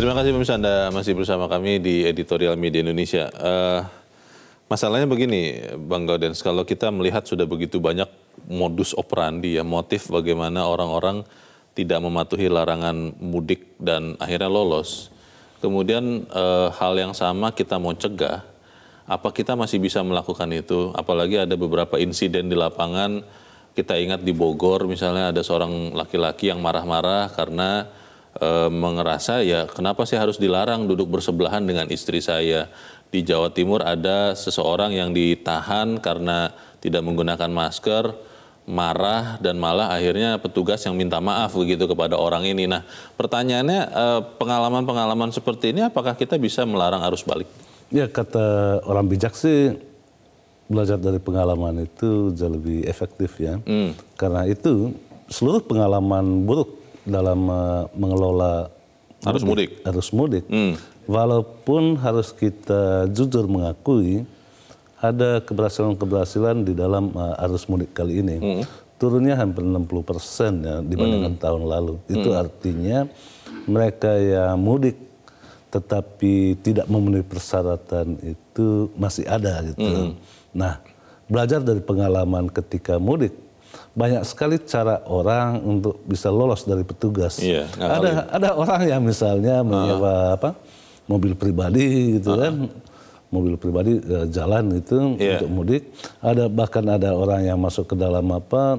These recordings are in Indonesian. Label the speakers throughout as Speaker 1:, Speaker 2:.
Speaker 1: Terima kasih pemirsa Anda masih bersama kami di Editorial Media Indonesia. Uh, masalahnya begini, Bang Gaudens, kalau kita melihat sudah begitu banyak modus operandi ya, motif bagaimana orang-orang tidak mematuhi larangan mudik dan akhirnya lolos. Kemudian uh, hal yang sama kita mau cegah, apa kita masih bisa melakukan itu? Apalagi ada beberapa insiden di lapangan, kita ingat di Bogor misalnya ada seorang laki-laki yang marah-marah karena e, mengerasa ya kenapa sih harus dilarang duduk bersebelahan dengan istri saya. Di Jawa Timur ada seseorang yang ditahan karena tidak menggunakan masker, marah dan malah akhirnya petugas yang minta maaf begitu kepada orang ini. Nah pertanyaannya eh, pengalaman-pengalaman seperti ini apakah kita bisa melarang arus balik?
Speaker 2: Ya kata orang bijak sih belajar dari pengalaman itu jauh lebih efektif ya. Hmm. Karena itu seluruh pengalaman buruk dalam eh, mengelola
Speaker 3: harus mudik.
Speaker 2: Harus mudik. Hmm. Walaupun harus kita jujur mengakui ada keberhasilan-keberhasilan di dalam uh, arus mudik kali ini. Hmm. Turunnya hampir 60 persen ya dibandingkan hmm. tahun lalu. Hmm. Itu hmm. artinya mereka yang mudik tetapi tidak memenuhi persyaratan itu masih ada gitu. Mm. Nah, belajar dari pengalaman ketika mudik banyak sekali cara orang untuk bisa lolos dari petugas. Iya, ada ya. ada orang yang misalnya ah. menyewa apa mobil pribadi gitu uh. kan mobil pribadi eh, jalan itu yeah. untuk mudik. Ada bahkan ada orang yang masuk ke dalam apa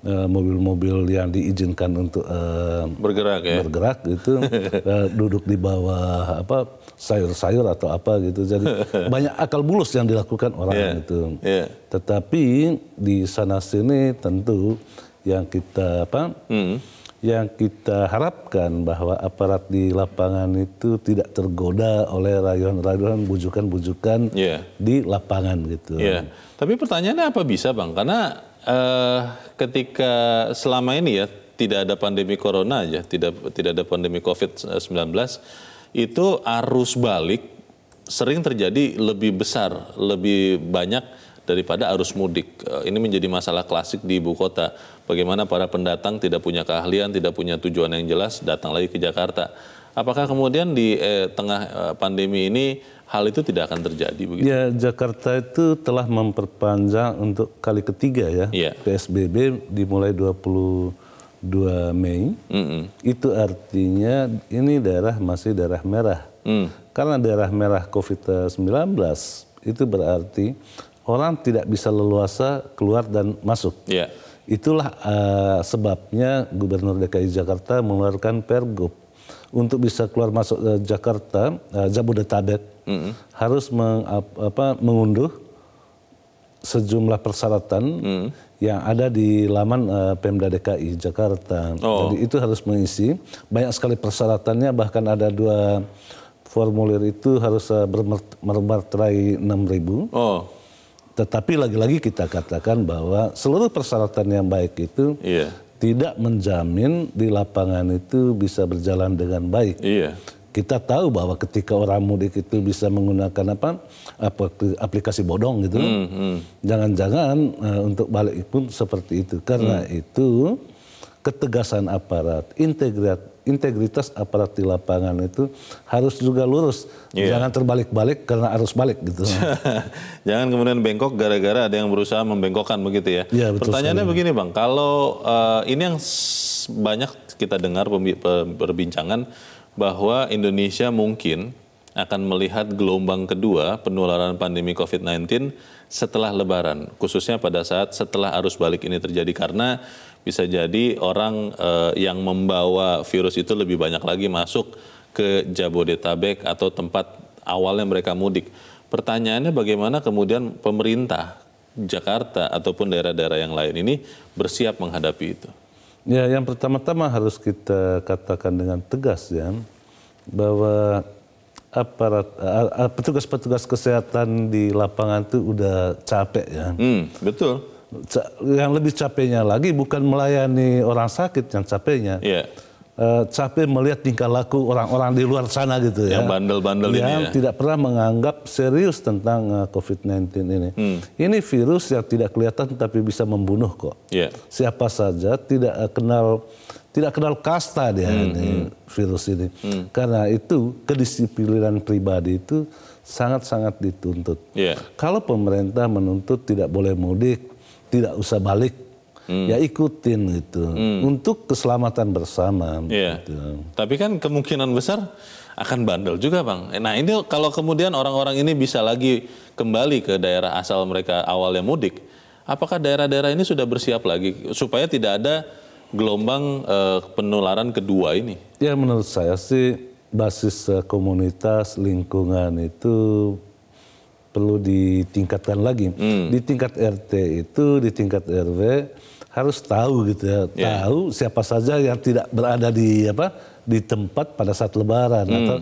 Speaker 2: Eh, mobil-mobil yang diizinkan untuk uh,
Speaker 1: bergerak ya
Speaker 2: bergerak gitu uh, duduk di bawah apa sayur-sayur atau apa gitu jadi banyak akal bulus yang dilakukan orang yeah.
Speaker 1: gitu yeah.
Speaker 2: tetapi di sana sini tentu yang kita apa mm. yang kita harapkan bahwa aparat di lapangan itu tidak tergoda oleh rayuan-rayuan bujukan-bujukan yeah. di lapangan gitu yeah.
Speaker 1: tapi pertanyaannya apa bisa bang karena uh, ketika selama ini ya tidak ada pandemi corona aja, tidak tidak ada pandemi Covid-19, itu arus balik sering terjadi lebih besar, lebih banyak daripada arus mudik. Eh, ini menjadi masalah klasik di ibu kota. Bagaimana para pendatang tidak punya keahlian, tidak punya tujuan yang jelas, datang lagi ke Jakarta. Apakah kemudian di eh, tengah eh, pandemi ini hal itu tidak akan terjadi begitu.
Speaker 2: Ya, Jakarta itu telah memperpanjang untuk kali ketiga ya. ya. PSBB dimulai 22 Mei. Mm -mm. Itu artinya ini daerah masih daerah merah. Mm. Karena daerah merah COVID-19 itu berarti orang tidak bisa leluasa keluar dan masuk. Ya. Itulah uh, sebabnya Gubernur DKI Jakarta mengeluarkan Pergub untuk bisa keluar masuk uh, Jakarta, uh, Jabodetabek hmm. harus meng, apa, mengunduh sejumlah persyaratan hmm. yang ada di laman uh, Pemda DKI Jakarta. Oh. Jadi itu harus mengisi banyak sekali persyaratannya bahkan ada dua formulir itu harus uh, eh, bermeterai 6000. Oh. Tetapi lagi-lagi kita katakan bahwa seluruh persyaratan yang baik itu yeah. tidak menjamin di lapangan itu bisa berjalan dengan baik. Yeah kita tahu bahwa ketika orang mudik itu bisa menggunakan apa, aplikasi bodong gitu, jangan-jangan hmm, hmm. uh, untuk balik pun seperti itu. Karena hmm. itu ketegasan aparat, integritas integritas aparat di lapangan itu harus juga lurus. Yeah. Jangan terbalik-balik karena arus balik gitu.
Speaker 1: Jangan kemudian bengkok gara-gara ada yang berusaha membengkokkan begitu ya. ya betul Pertanyaannya sekali. begini Bang, kalau uh, ini yang banyak kita dengar perbincangan bahwa Indonesia mungkin akan melihat gelombang kedua penularan pandemi COVID-19 setelah Lebaran, khususnya pada saat setelah arus balik ini terjadi karena bisa jadi orang eh, yang membawa virus itu lebih banyak lagi masuk ke Jabodetabek atau tempat awalnya mereka mudik. Pertanyaannya bagaimana kemudian pemerintah Jakarta ataupun daerah-daerah yang lain ini bersiap menghadapi itu?
Speaker 2: Ya, yang pertama-tama harus kita katakan dengan tegas ya bahwa aparat petugas-petugas kesehatan di lapangan itu udah capek ya. Hmm, betul. Yang lebih capeknya lagi bukan melayani orang sakit yang capeknya. Yeah uh, capek melihat tingkah laku orang-orang di luar sana gitu ya. Yang bandel-bandel ini Yang tidak pernah menganggap serius tentang uh, eh, COVID-19 ini. Hmm. Ini virus yang tidak kelihatan tapi bisa membunuh kok. Yeah. Siapa saja tidak uh, kenal tidak kenal kasta dia hmm, ini, hmm. virus ini. Hmm. Karena itu kedisiplinan pribadi itu sangat-sangat dituntut. Yeah. Kalau pemerintah menuntut tidak boleh mudik, tidak usah balik hmm. ya ikutin itu hmm. untuk keselamatan bersama.
Speaker 1: Yeah. Gitu. Tapi kan kemungkinan besar akan bandel juga bang. Eh, nah ini kalau kemudian orang-orang ini bisa lagi kembali ke daerah asal mereka awalnya mudik, apakah daerah-daerah ini sudah bersiap lagi supaya tidak ada gelombang uh, penularan kedua ini?
Speaker 2: Ya menurut saya sih basis eh, komunitas lingkungan itu perlu ditingkatkan lagi. Hmm. Di tingkat RT itu, di tingkat RW harus tahu gitu ya, yeah. tahu siapa saja yang tidak berada di apa di tempat pada saat lebaran hmm. atau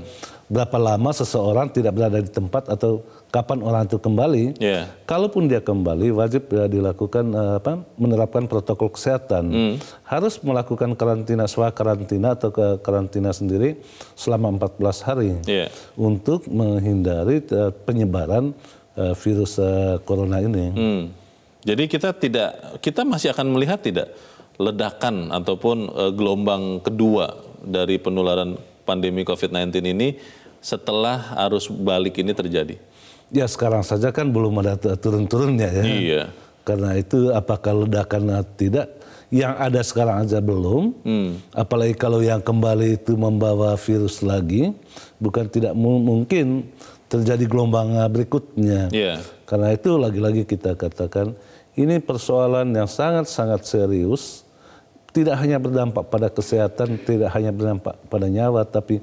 Speaker 2: berapa lama seseorang tidak berada di tempat atau kapan orang itu kembali. Yeah. Kalaupun dia kembali wajib ya, dilakukan eh, apa menerapkan protokol kesehatan. Hmm. Harus melakukan karantina swa karantina atau ke karantina sendiri selama 14 hari yeah. untuk menghindari eh, penyebaran eh, virus corona ini.
Speaker 1: Hmm. Jadi kita tidak kita masih akan melihat tidak ledakan ataupun uh, gelombang kedua dari penularan pandemi COVID-19 ini setelah arus balik ini terjadi.
Speaker 2: Ya sekarang saja kan belum ada turun-turunnya ya. Iya. Karena itu apakah ledakan atau tidak yang ada sekarang aja belum, hmm. apalagi kalau yang kembali itu membawa virus lagi, bukan tidak mungkin terjadi gelombang eh, berikutnya. Yeah. Karena itu lagi-lagi kita katakan ini persoalan yang sangat-sangat serius, tidak hanya berdampak pada kesehatan, tidak hanya berdampak pada nyawa, tapi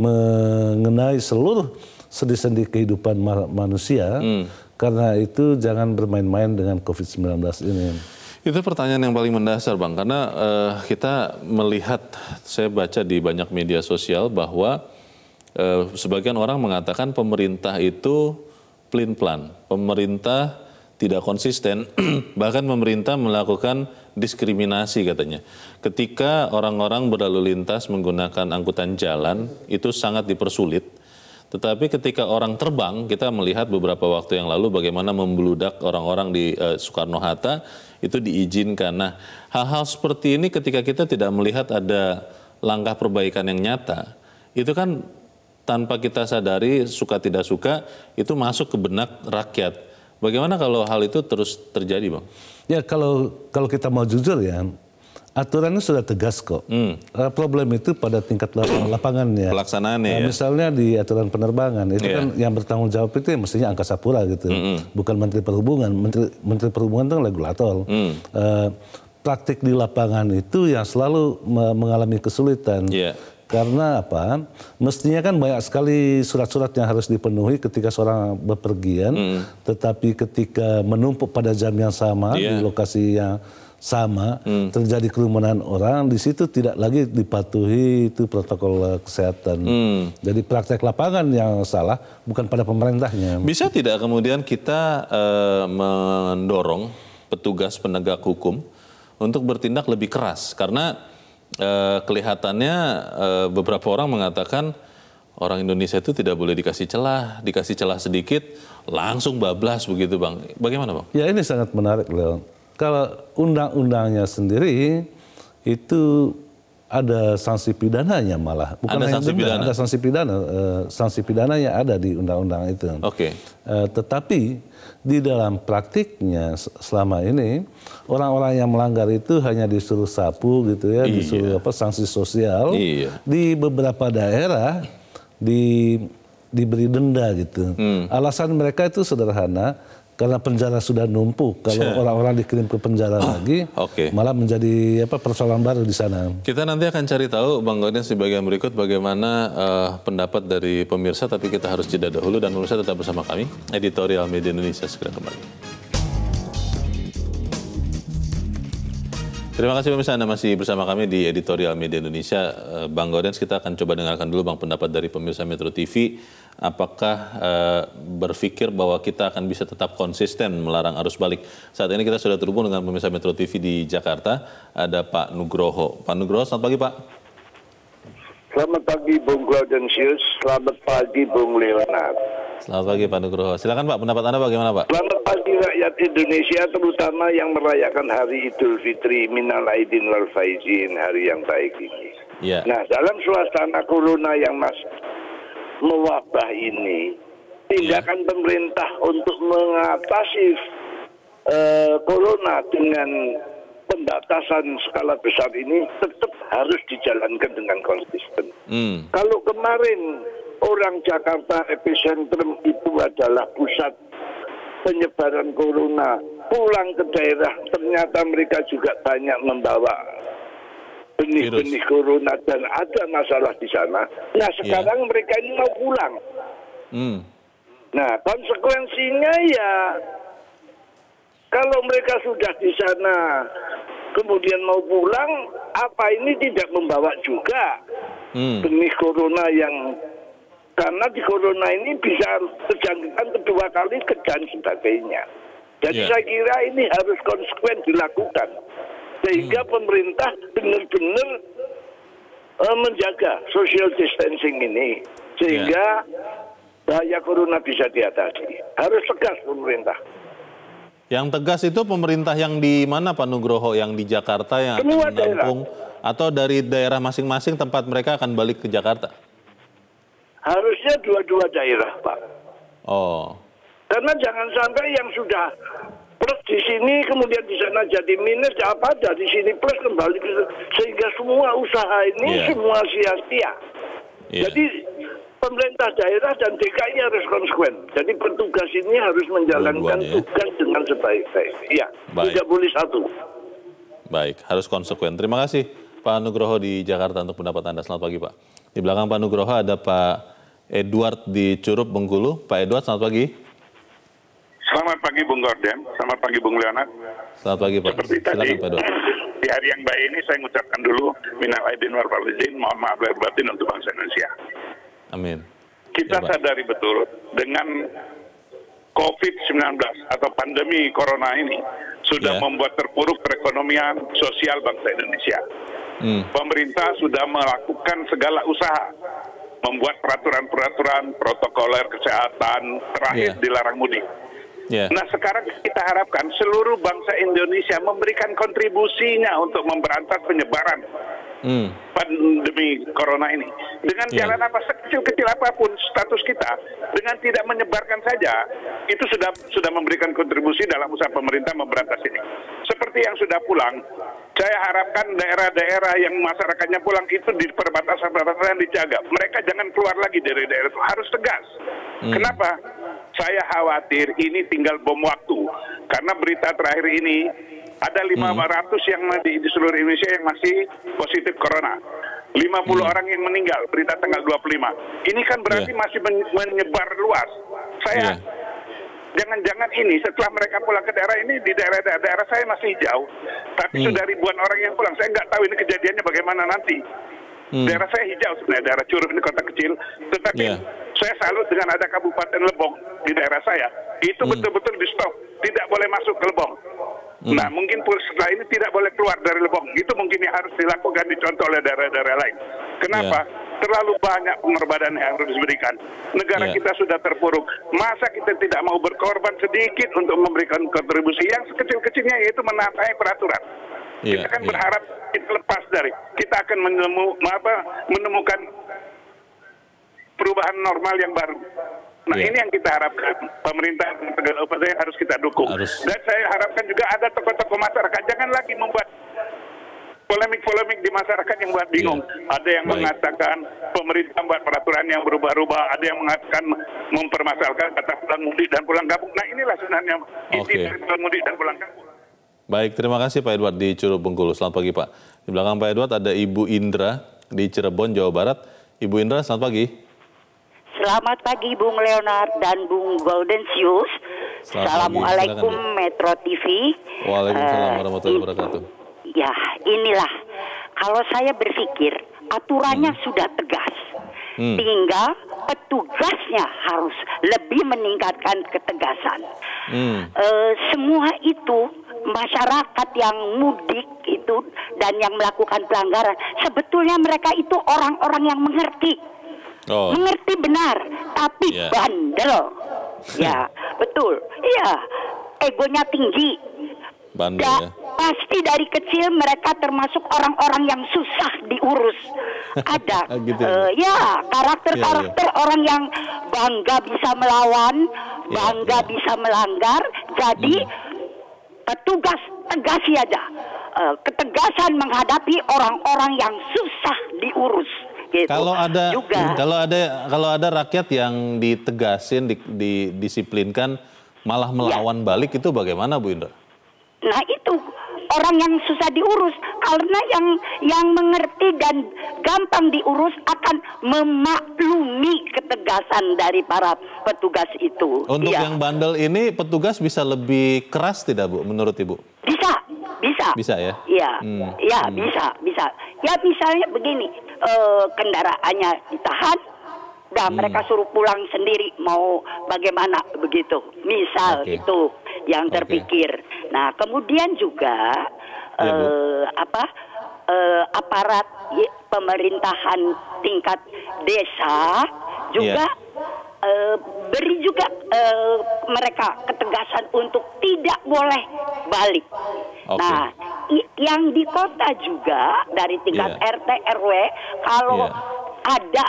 Speaker 2: mengenai seluruh sendi-sendi kehidupan manusia. Hmm. Karena itu jangan bermain-main dengan COVID-19 ini.
Speaker 1: Itu pertanyaan yang paling mendasar, Bang. Karena uh, kita melihat, saya baca di banyak media sosial bahwa uh, sebagian orang mengatakan pemerintah itu pelin plan Pemerintah tidak konsisten, bahkan pemerintah melakukan diskriminasi katanya. Ketika orang-orang berlalu lintas menggunakan angkutan jalan, itu sangat dipersulit. Tetapi ketika orang terbang, kita melihat beberapa waktu yang lalu bagaimana membeludak orang-orang di uh, eh, Soekarno-Hatta, itu diizinkan. Nah, hal-hal seperti ini ketika kita tidak melihat ada langkah perbaikan yang nyata, itu kan tanpa kita sadari, suka tidak suka, itu masuk ke benak rakyat Bagaimana kalau hal itu terus terjadi, Bang? Ya,
Speaker 2: kalau kalau kita mau jujur ya, aturannya sudah tegas kok. Hmm. Eh, problem itu pada tingkat lapangan, hmm. lapangannya.
Speaker 1: Pelaksanaannya nah, ya.
Speaker 2: Misalnya di aturan penerbangan, itu yeah. kan yang bertanggung jawab itu ya mestinya angkasa pura gitu. Mm -hmm. Bukan Menteri Perhubungan. Menteri, Menteri Perhubungan itu kan regulator. Mm. Uh, praktik di lapangan itu yang selalu mengalami kesulitan. Yeah. Karena apa? Mestinya kan banyak sekali surat-surat yang harus dipenuhi ketika seorang bepergian, hmm. tetapi ketika menumpuk pada jam yang sama yeah. di iya. lokasi yang sama hmm. terjadi kerumunan orang di situ tidak lagi dipatuhi itu protokol kesehatan. Hmm. Jadi praktek lapangan yang salah bukan pada pemerintahnya.
Speaker 1: Bisa tidak kemudian kita eh, mendorong petugas penegak hukum untuk bertindak lebih keras karena Eh, kelihatannya eh, beberapa orang mengatakan orang Indonesia itu tidak boleh dikasih celah, dikasih celah sedikit langsung bablas begitu bang. Bagaimana bang?
Speaker 2: Ya ini sangat menarik Leon. Kalau undang-undangnya sendiri itu ada sanksi pidananya malah bukan ada hanya sanksi pidana. ada sanksi pidana e, sanksi pidananya ada di undang-undang itu. Oke. Okay. Eh, e, tetapi di dalam praktiknya selama ini orang-orang yang melanggar itu hanya disuruh sapu gitu ya, iya. disuruh apa sanksi sosial. Iya. Di beberapa daerah di diberi denda gitu. Hmm. Alasan mereka itu sederhana, karena penjara sudah numpuk kalau orang-orang dikirim ke penjara oh, lagi okay. malah menjadi apa persoalan baru di sana.
Speaker 1: Kita nanti akan cari tahu Bang Gordon di bagian berikut bagaimana uh, pendapat dari pemirsa tapi kita harus jeda dahulu dan pemirsa tetap bersama kami editorial media Indonesia segera kembali. Terima kasih pemirsa Anda masih bersama kami di Editorial Media Indonesia. Eh, Bang Gorens, kita akan coba dengarkan dulu Bang pendapat dari pemirsa Metro TV. Apakah eh, berpikir bahwa kita akan bisa tetap konsisten melarang arus balik? Saat ini kita sudah terhubung dengan pemirsa Metro TV di Jakarta. Ada Pak Nugroho. Pak Nugroho, selamat pagi Pak.
Speaker 4: Selamat pagi Bung Gaudensius, selamat pagi Bung Leonard. Selamat
Speaker 1: pagi Pak Nugroho. Silakan Pak, pendapat Anda bagaimana Pak?
Speaker 4: Selamat pagi rakyat Indonesia terutama yang merayakan hari Idul Fitri minal aidin wal faizin, hari yang baik ini.
Speaker 3: Ya.
Speaker 1: Nah,
Speaker 4: dalam suasana corona yang mas mewabah ini, tindakan ya. pemerintah untuk mengatasi uh, corona dengan pembatasan skala besar ini tetap harus dijalankan dengan konsisten. Hmm. Kalau kemarin orang Jakarta epicentrum itu adalah pusat penyebaran corona. Pulang ke daerah ternyata mereka juga banyak membawa benih-benih corona dan ada masalah di sana. Nah iya. sekarang yeah. mereka ini mau pulang. Mm. Nah konsekuensinya ya kalau mereka sudah di sana kemudian mau pulang, apa ini tidak membawa juga
Speaker 3: hmm. benih
Speaker 4: corona yang karena di corona ini bisa terjangkitan kedua kali dan sebagainya. Jadi yeah. saya kira ini harus konsekuen dilakukan sehingga hmm. pemerintah benar-benar uh, menjaga social distancing ini sehingga yeah. bahaya corona bisa diatasi. Harus tegas pemerintah.
Speaker 1: Yang tegas itu pemerintah yang di mana Pak Nugroho yang di Jakarta yang Semua akan menampung daerah. atau dari daerah masing-masing tempat mereka akan balik ke Jakarta?
Speaker 4: Harusnya dua-dua daerah, Pak. Oh. Karena jangan sampai yang sudah plus di sini kemudian di sana jadi minus ya apa ada di sini plus kembali ke sehingga semua usaha ini yeah. semua sia-sia. Yeah. Jadi pemerintah daerah dan DKI harus konsekuen. Jadi petugas ini harus menjalankan ya. tugas dengan sebaik-baiknya. Iya, tidak boleh satu.
Speaker 1: Baik, harus konsekuen. Terima kasih Pak Nugroho di Jakarta untuk pendapat Anda. Selamat pagi Pak. Di belakang Pak Nugroho ada Pak Edward di Curup Bengkulu. Pak Edward, selamat pagi.
Speaker 5: Selamat pagi Bung Gordon, selamat pagi Bung Leonard. Selamat pagi Pak. Seperti Silakan, tadi, Pak Edward. di hari yang baik ini saya mengucapkan dulu minal aidin wal faizin, mohon maaf lahir batin untuk bangsa Indonesia. Amin. Kita ya, sadari betul dengan COVID-19 atau pandemi corona ini sudah ya. membuat terpuruk perekonomian sosial bangsa Indonesia. Hmm. Pemerintah sudah melakukan segala usaha membuat peraturan-peraturan protokoler kesehatan terakhir yeah. dilarang mudik. Yeah. Nah sekarang kita harapkan seluruh bangsa Indonesia memberikan kontribusinya untuk memberantas penyebaran mm. pandemi corona ini dengan yeah. jalan apa sekecil-kecil apapun status kita dengan tidak menyebarkan saja itu sudah sudah memberikan kontribusi dalam usaha pemerintah memberantas ini. Seperti yang sudah pulang saya harapkan daerah-daerah yang masyarakatnya pulang itu di perbatasan-perbatasan yang dijaga. Mereka jangan keluar lagi dari daerah itu, harus tegas. Hmm. Kenapa? Saya khawatir ini tinggal bom waktu. Karena berita terakhir ini ada 500 hmm. yang di, di seluruh Indonesia yang masih positif corona. 50 hmm. orang yang meninggal, berita tanggal 25. Ini kan berarti yeah. masih menyebar luas. Saya yeah jangan-jangan ini setelah mereka pulang ke daerah ini di daerah-daerah daerah saya masih jauh, tapi hmm. sudah ribuan orang yang pulang. Saya nggak tahu ini kejadiannya bagaimana nanti. Hmm. Daerah saya hijau sebenarnya, daerah Curup ini kota kecil, tetapi yeah. saya salut dengan ada Kabupaten Lebong di daerah saya. Itu hmm. betul-betul hmm. di stop, tidak boleh masuk ke Lebong. Hmm. Nah, mungkin setelah ini tidak boleh keluar dari Lebong. Itu mungkin yang harus dilakukan dicontoh oleh daerah-daerah lain. Kenapa? Yeah terlalu banyak pengorbanan yang harus diberikan. Negara yeah. kita sudah terpuruk. Masa kita tidak mau berkorban sedikit untuk memberikan kontribusi yang sekecil-kecilnya yaitu menatai peraturan. Yeah, kita akan yeah. berharap kita lepas dari kita akan menemu, apa, menemukan perubahan normal yang baru. Nah yeah. ini yang kita harapkan pemerintah segala upaya harus kita dukung. Harus. Dan saya harapkan juga ada tokoh-tokoh masyarakat jangan lagi membuat polemik-polemik di masyarakat yang buat bingung. Yeah. Ada yang Baik. mengatakan pemerintah buat peraturan yang berubah-ubah, ada yang mengatakan mempermasalahkan kata pulang mudik dan pulang kampung. Nah inilah sebenarnya isi dari pulang mudik dan pulang kampung.
Speaker 1: Baik, terima kasih Pak Edward di Curug Bengkulu. Selamat pagi Pak. Di belakang Pak Edward ada Ibu Indra di Cirebon, Jawa Barat. Ibu Indra, selamat pagi.
Speaker 6: Selamat pagi Bung Leonard dan Bung Golden Shoes. Assalamualaikum Metro TV.
Speaker 1: Waalaikumsalam uh, warahmatullahi wabarakatuh.
Speaker 6: Ya, inilah kalau saya berpikir aturannya hmm. sudah tegas. Hmm. Tinggal petugasnya harus lebih meningkatkan ketegasan. Hmm. E, semua itu masyarakat yang mudik itu dan yang melakukan pelanggaran sebetulnya mereka itu orang-orang yang mengerti. Oh. Mengerti benar, tapi yeah. bandel. ya, betul. Iya, egonya tinggi Bandung ya, ya. Pasti dari kecil mereka termasuk orang-orang yang susah diurus.
Speaker 3: Ada ah, gitu ya. Uh, ya
Speaker 6: karakter-karakter ya, ya. orang yang bangga bisa melawan, iya, bangga ya. bisa melanggar. Jadi hmm. petugas tegas aja. Ya, uh, eh, ketegasan menghadapi orang-orang yang susah diurus. Gitu. Kalau ada juga. Hmm,
Speaker 1: kalau ada kalau ada rakyat yang ditegasin, di, di, disiplinkan, malah iya. melawan ya. balik itu bagaimana Bu Indra?
Speaker 6: Nah itu orang yang susah diurus karena yang yang mengerti dan gampang diurus akan memaklumi ketegasan dari para petugas itu. Untuk ya. yang
Speaker 1: bandel ini petugas bisa lebih keras tidak Bu menurut Ibu?
Speaker 6: Bisa, bisa. Bisa ya? Iya, hmm. ya hmm. bisa, bisa. Ya misalnya begini, eh, kendaraannya ditahan, Udah hmm. mereka suruh pulang sendiri mau bagaimana begitu. Misal okay. itu yang terpikir. Okay. Nah, kemudian juga ya, uh, apa eh, aparat pemerintahan tingkat desa juga ya. eh, beri juga eh, mereka ketegasan untuk tidak boleh balik. Okay. Nah, yang di kota juga dari tingkat yeah. RT RW kalau yeah ada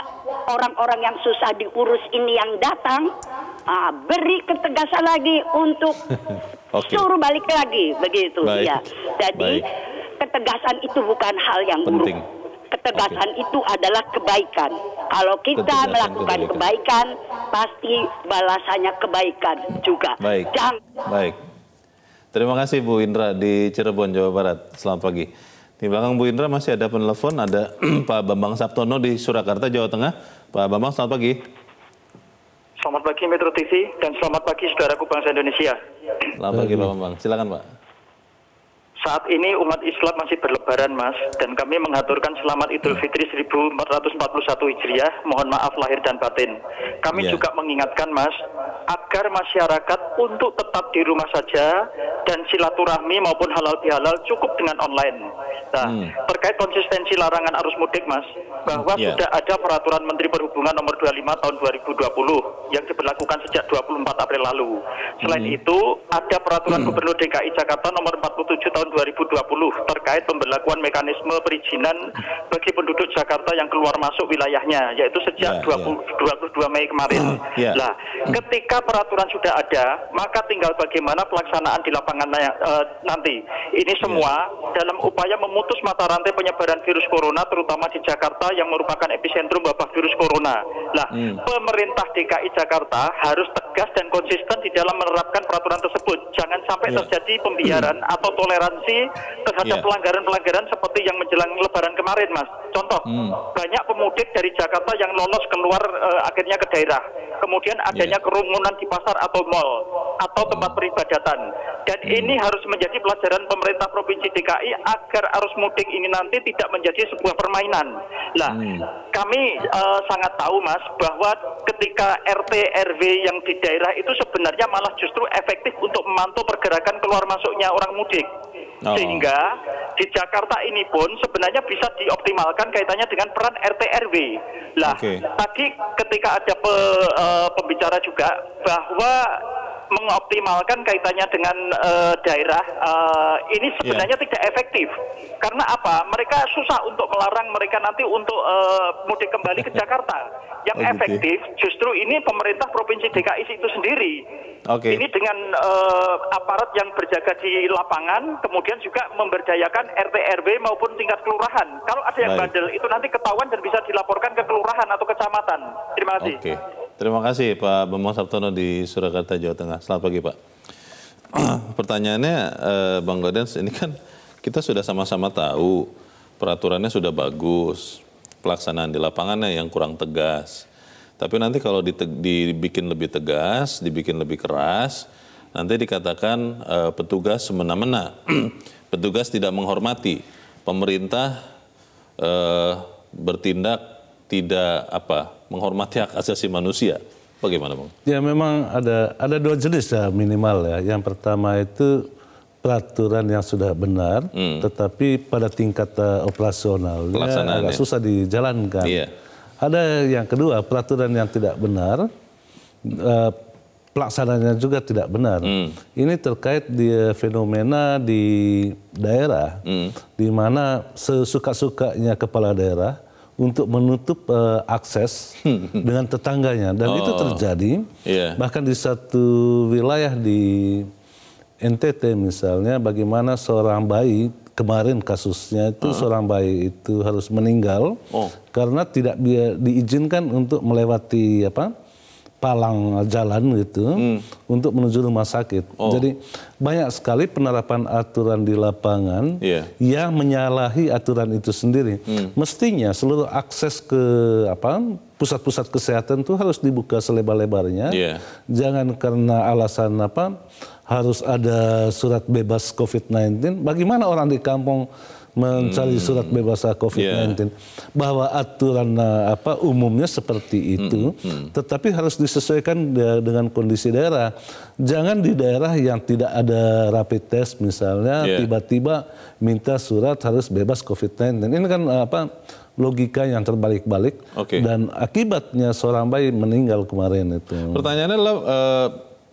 Speaker 6: orang-orang yang susah diurus ini yang datang, uh, beri ketegasan lagi untuk
Speaker 3: okay. suruh balik
Speaker 6: lagi begitu. Baik. Ya, jadi Baik. ketegasan itu bukan hal yang Penting. buruk. Ketegasan okay. itu adalah kebaikan. Kalau kita ketegasan melakukan kebaikan. kebaikan, pasti balasannya kebaikan juga. Baik. Jangan.
Speaker 1: Baik. Terima kasih Bu Indra di Cirebon, Jawa Barat. Selamat pagi. Di belakang Bu Indra masih ada penelpon, ada Pak Bambang Sabtono di Surakarta, Jawa Tengah. Pak Bambang, selamat pagi.
Speaker 7: Selamat pagi Metro TV dan selamat pagi saudaraku bangsa Indonesia.
Speaker 1: Selamat pagi Pak Bambang, silakan Pak.
Speaker 7: Saat ini umat Islam masih berlebaran mas dan kami mengaturkan selamat Idul hmm. Fitri 1441 Hijriah. Mohon maaf lahir dan batin. Kami yeah. juga mengingatkan mas, agar masyarakat untuk tetap di rumah saja dan silaturahmi maupun halal bihalal cukup dengan online. Nah, hmm. terkait konsistensi larangan arus mudik, Mas, bahwa hmm, yeah. sudah ada peraturan Menteri Perhubungan nomor 25 tahun 2020 yang diberlakukan sejak 24 April lalu. Selain hmm. itu, ada peraturan hmm. Gubernur DKI Jakarta nomor 47 tahun 2020 terkait pemberlakuan mekanisme perizinan bagi penduduk Jakarta yang keluar masuk wilayahnya, yaitu sejak yeah, 20, yeah. 22 Mei kemarin. Hmm, yeah. Ya. Nah, hmm. ketika peraturan peraturan sudah ada, maka tinggal bagaimana pelaksanaan di lapangan uh, nanti. Ini iya. semua dalam upaya memutus mata rantai penyebaran virus corona, terutama di Jakarta yang merupakan epicentrum wabah virus corona. Nah, hmm. pemerintah DKI Jakarta harus tegas dan konsisten di dalam menerapkan peraturan tersebut. Jangan sampai yeah. terjadi pembiaran hmm. atau toleransi terhadap iya. pelanggaran-pelanggaran seperti yang menjelang Lebaran kemarin, Mas. Contoh, hmm. banyak pemudik dari Jakarta yang lolos keluar uh, akhirnya ke daerah. Kemudian adanya yeah. kerumunan di di pasar atau mall atau tempat peribadatan. Dan hmm. ini harus menjadi pelajaran pemerintah provinsi DKI agar arus mudik ini nanti tidak menjadi sebuah permainan. Nah, kami uh, sangat tahu Mas bahwa ketika RT RW yang di daerah itu sebenarnya malah justru efektif untuk memantau pergerakan keluar masuknya orang mudik. Oh. Sehingga di Jakarta ini pun sebenarnya bisa dioptimalkan kaitannya dengan peran RT RW. Lah, okay. tadi ketika ada pe, uh, pembicara juga bahwa mengoptimalkan kaitannya dengan uh, daerah uh, ini sebenarnya yeah. tidak efektif karena apa mereka susah untuk melarang mereka nanti untuk uh, mudik kembali ke Jakarta yang oh, gitu ya? efektif gitu. justru ini pemerintah provinsi DKI itu sendiri
Speaker 3: okay. ini dengan
Speaker 7: uh, aparat yang berjaga di lapangan kemudian juga memberdayakan RT RW maupun tingkat kelurahan kalau ada yang Baik. bandel itu nanti ketahuan dan bisa dilaporkan ke kelurahan atau kecamatan terima kasih
Speaker 1: okay. terima kasih Pak Bambang Sabtono di Surakarta Jawa Tengah Nah, selamat pagi Pak. Pertanyaannya eh, Bang Godens, ini kan kita sudah sama-sama tahu peraturannya sudah bagus, pelaksanaan di lapangannya yang kurang tegas. Tapi nanti kalau dibikin lebih tegas, dibikin lebih keras, nanti dikatakan eh, petugas semena-mena, petugas tidak menghormati, pemerintah eh, bertindak tidak apa menghormati hak asasi manusia. Bagaimana Bang?
Speaker 2: Ya memang ada ada dua jenis ya minimal ya. Yang pertama itu peraturan yang sudah benar, hmm. tetapi pada tingkat uh, eh, operasional agak susah dijalankan. Iya. Ada yang kedua peraturan yang tidak benar, uh, eh, pelaksananya juga tidak benar. Hmm. Ini terkait di eh, fenomena di daerah, hmm. di mana sesuka-sukanya kepala daerah untuk menutup uh, akses dengan tetangganya dan oh. itu terjadi yeah. bahkan di satu wilayah di NTT misalnya bagaimana seorang bayi kemarin kasusnya itu uh -huh. seorang bayi itu harus meninggal oh. karena tidak diizinkan untuk melewati apa palang jalan gitu hmm. untuk menuju rumah sakit. Oh. Jadi banyak sekali penerapan aturan di lapangan yeah. yang menyalahi aturan itu sendiri. Hmm. Mestinya seluruh akses ke apa pusat-pusat kesehatan itu harus dibuka selebar-lebarnya. Yeah. Jangan karena alasan apa harus ada surat bebas COVID-19. Bagaimana orang di kampung mencari hmm. surat bebas COVID-19 yeah. bahwa aturan eh, apa umumnya seperti itu hmm. Hmm. hmm. tetapi harus disesuaikan dengan kondisi daerah jangan di daerah yang tidak ada rapid test misalnya tiba tiba-tiba minta surat harus bebas COVID-19 ini kan eh, apa logika yang terbalik-balik okay. dan akibatnya seorang bayi meninggal kemarin itu.
Speaker 1: Pertanyaannya adalah e,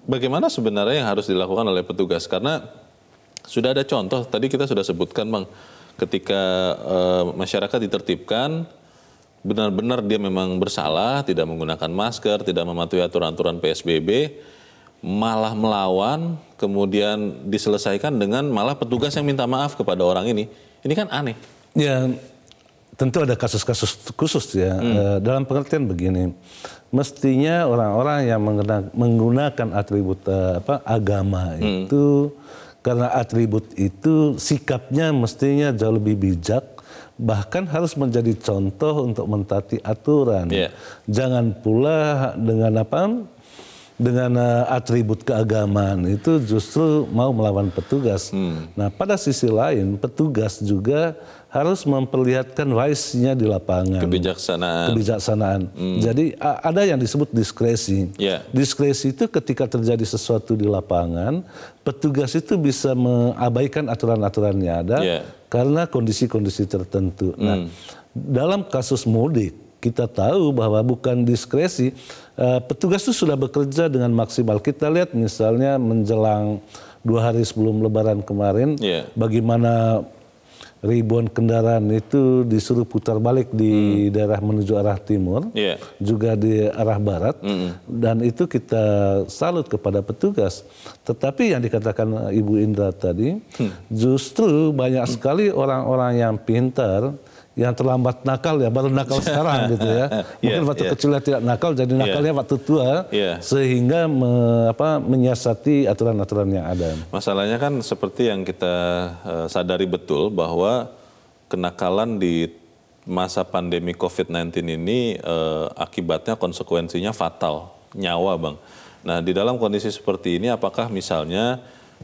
Speaker 1: bagaimana sebenarnya yang harus dilakukan oleh petugas karena sudah ada contoh tadi kita sudah sebutkan Bang ketika e, masyarakat ditertibkan benar-benar dia memang bersalah, tidak menggunakan masker, tidak mematuhi aturan-aturan PSBB, malah melawan, kemudian diselesaikan dengan malah petugas yang minta maaf kepada orang ini. Ini kan aneh.
Speaker 2: Ya, tentu ada kasus-kasus khusus ya. Hmm. E, dalam pengertian begini, mestinya orang-orang yang menggunakan atribut eh, apa agama hmm. itu karena atribut itu sikapnya mestinya jauh lebih bijak, bahkan harus menjadi contoh untuk mentati aturan. Yeah. Jangan pula dengan apa? Dengan eh, atribut keagamaan itu justru mau melawan petugas. Hmm. Nah, pada sisi lain petugas juga harus memperlihatkan wise nya di lapangan.
Speaker 1: Kebijaksanaan.
Speaker 2: Kebijaksanaan. Hmm. Jadi ada yang disebut diskresi. Yeah. Diskresi itu ketika terjadi sesuatu di lapangan, petugas itu bisa mengabaikan aturan aturan yang ada yeah. karena kondisi-kondisi tertentu. Hmm. Nah, dalam kasus mudik kita tahu bahwa bukan diskresi, uh, petugas itu sudah bekerja dengan maksimal. Kita lihat misalnya menjelang dua hari sebelum Lebaran kemarin, yeah. bagaimana ribuan kendaraan itu disuruh putar balik di hmm. daerah menuju arah timur, yeah. juga di arah barat, hmm. dan itu kita salut kepada petugas. Tetapi yang dikatakan Ibu Indra tadi, hmm. justru banyak sekali orang-orang yang pintar yang terlambat nakal ya baru nakal sekarang gitu ya mungkin yeah, waktu yeah. kecilnya tidak nakal jadi ya. nakalnya yeah. waktu tua yeah. sehingga me, apa, menyiasati aturan-aturan yang ada
Speaker 1: masalahnya kan seperti yang kita uh, sadari betul bahwa kenakalan di masa pandemi COVID-19 ini uh, akibatnya konsekuensinya fatal nyawa bang nah di dalam kondisi seperti ini apakah misalnya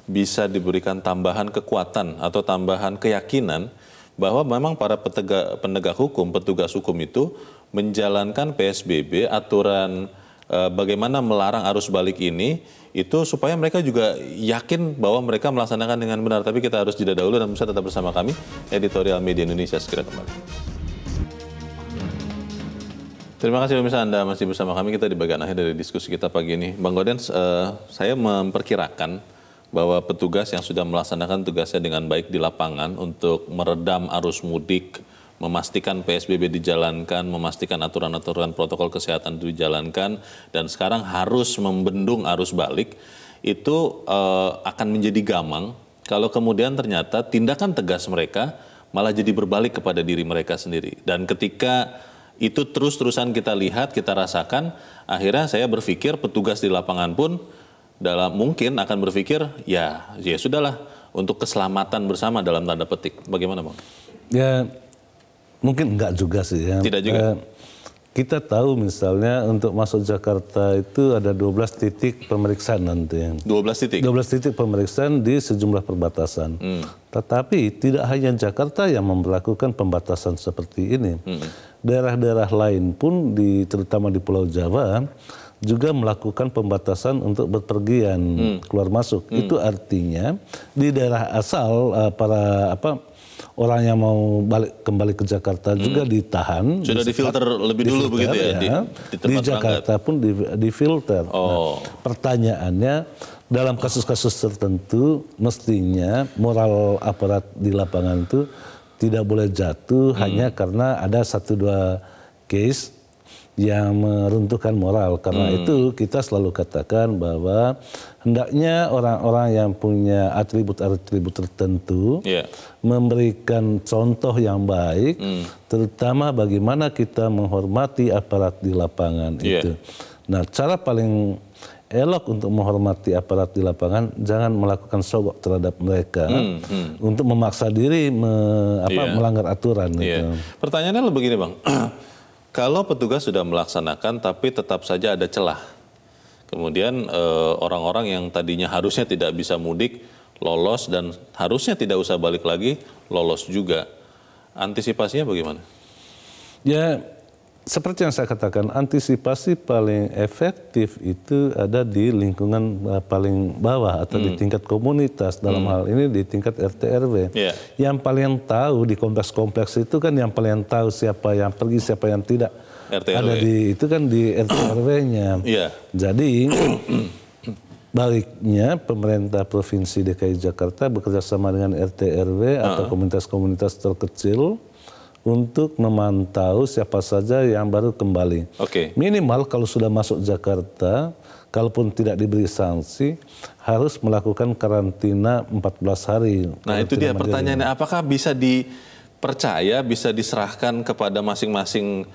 Speaker 1: bisa diberikan tambahan kekuatan atau tambahan keyakinan bahwa memang para petegak, penegak hukum, petugas hukum itu menjalankan PSBB, aturan e, bagaimana melarang arus balik ini, itu supaya mereka juga yakin bahwa mereka melaksanakan dengan benar. Tapi kita harus jeda dahulu dan bisa tetap bersama kami, Editorial Media Indonesia, segera kembali. Terima kasih pemirsa Anda masih bersama kami, kita di bagian akhir dari diskusi kita pagi ini. Bang Godens, e, saya memperkirakan bahwa petugas yang sudah melaksanakan tugasnya dengan baik di lapangan untuk meredam arus mudik, memastikan PSBB dijalankan, memastikan aturan-aturan protokol kesehatan dijalankan, dan sekarang harus membendung arus balik, itu uh, akan menjadi gamang kalau kemudian ternyata tindakan tegas mereka malah jadi berbalik kepada diri mereka sendiri. Dan ketika itu terus-terusan kita lihat, kita rasakan, akhirnya saya berpikir petugas di lapangan pun dalam mungkin akan berpikir ya ya sudahlah untuk keselamatan bersama dalam tanda petik. Bagaimana bang?
Speaker 2: Ya mungkin enggak juga sih ya. Tidak juga. Eh, kita tahu misalnya untuk masuk Jakarta itu ada 12 titik pemeriksaan nanti. 12 ya. titik? 12 titik pemeriksaan di sejumlah perbatasan. Hmm. Tetapi tidak hanya Jakarta yang memperlakukan pembatasan seperti ini. Hmm. Daerah-daerah lain pun, di, terutama di Pulau Jawa, juga melakukan pembatasan untuk berpergian hmm. keluar masuk. Hmm. Itu artinya di daerah asal uh, para apa orang yang mau balik kembali ke Jakarta hmm. juga ditahan. Sudah difilter
Speaker 1: lebih di dulu begitu ya, ya. di, di, di Jakarta
Speaker 2: pun di, difilter. Nah, oh. Nah, pertanyaannya dalam kasus-kasus tertentu mestinya moral aparat di lapangan itu tidak boleh jatuh hmm. hanya karena ada satu dua case yang meruntuhkan moral. Karena hmm. itu kita selalu katakan bahwa hendaknya orang-orang yang punya atribut-atribut tertentu yeah. memberikan contoh yang baik, hmm. terutama bagaimana kita menghormati aparat di lapangan yeah. itu. Nah, cara paling elok untuk menghormati aparat di lapangan, jangan melakukan sogok terhadap mereka hmm, hmm. untuk memaksa diri me, apa, yeah. melanggar aturan. Yeah. Gitu.
Speaker 1: Pertanyaannya begini, bang. Kalau petugas sudah melaksanakan tapi tetap saja ada celah, kemudian eh, orang-orang e, yang tadinya harusnya tidak bisa mudik lolos dan harusnya tidak usah balik lagi lolos juga, antisipasinya bagaimana?
Speaker 2: Ya seperti yang saya katakan, antisipasi paling efektif itu ada di lingkungan eh, paling bawah atau mm. di hmm. tingkat komunitas dalam mm. hal ini di tingkat RT RW. Yeah. Yang paling tahu di kompleks-kompleks itu kan yang paling tahu siapa yang pergi, siapa yang tidak.
Speaker 1: RT Ada di
Speaker 2: itu kan di RT RW-nya. yeah. Iya. Jadi baliknya pemerintah provinsi DKI Jakarta bekerjasama dengan RT RW uh -huh. atau komunitas-komunitas terkecil untuk memantau siapa saja yang baru kembali. Okay. Minimal kalau sudah masuk Jakarta, kalaupun tidak diberi sanksi, harus melakukan karantina 14 hari. Nah, itu dia pertanyaannya,
Speaker 1: apakah bisa dipercaya, bisa diserahkan kepada masing-masing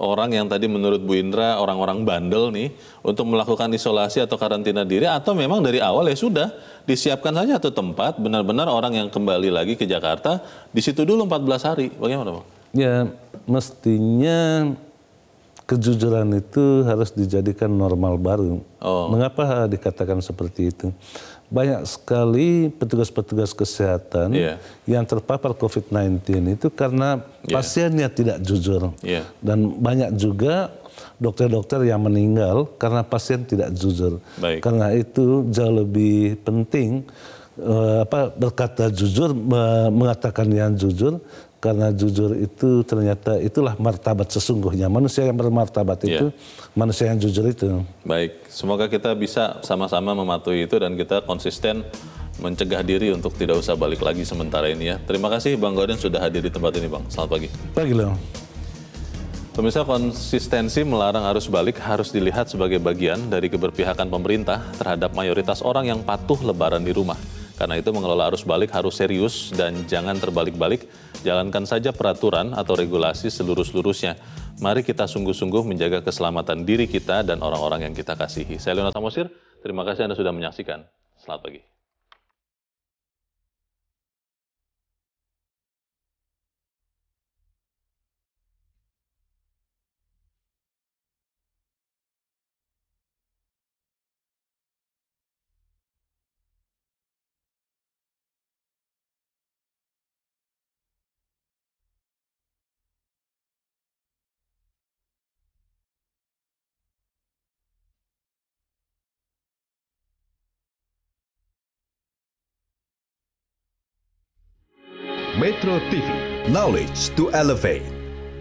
Speaker 1: orang yang tadi menurut Bu Indra orang-orang bandel nih untuk melakukan isolasi atau karantina diri atau memang dari awal ya sudah disiapkan saja satu tempat benar-benar orang yang kembali lagi ke Jakarta di situ dulu 14 hari. Bagaimana, Pak?
Speaker 2: Ya, mestinya kejujuran itu harus dijadikan normal baru.
Speaker 1: Oh. Mengapa
Speaker 2: dikatakan seperti itu? banyak sekali petugas-petugas kesehatan yeah. yang terpapar COVID-19 itu karena yeah. pasiennya tidak jujur yeah. dan banyak juga dokter-dokter yang meninggal karena pasien tidak jujur. Baik. Karena itu jauh lebih penting uh, apa berkata jujur mengatakan yang jujur karena jujur itu ternyata itulah martabat sesungguhnya. Manusia yang bermartabat itu, yeah. manusia yang jujur itu.
Speaker 1: Baik, semoga kita bisa sama-sama mematuhi itu dan kita konsisten mencegah diri untuk tidak usah balik lagi sementara ini ya. Terima kasih Bang Gordon sudah hadir di tempat ini Bang. Selamat pagi. Pagi loh. Pemirsa konsistensi melarang arus balik harus dilihat sebagai bagian dari keberpihakan pemerintah terhadap mayoritas orang yang patuh lebaran di rumah. Karena itu mengelola arus balik harus serius dan jangan terbalik-balik Jalankan saja peraturan atau regulasi seluruh-seluruhnya. Mari kita sungguh-sungguh menjaga keselamatan diri kita dan orang-orang yang kita kasihi. Saya Leonardo Samosir, terima kasih Anda sudah menyaksikan. Selamat pagi.
Speaker 3: Metro TV. Knowledge to elevate.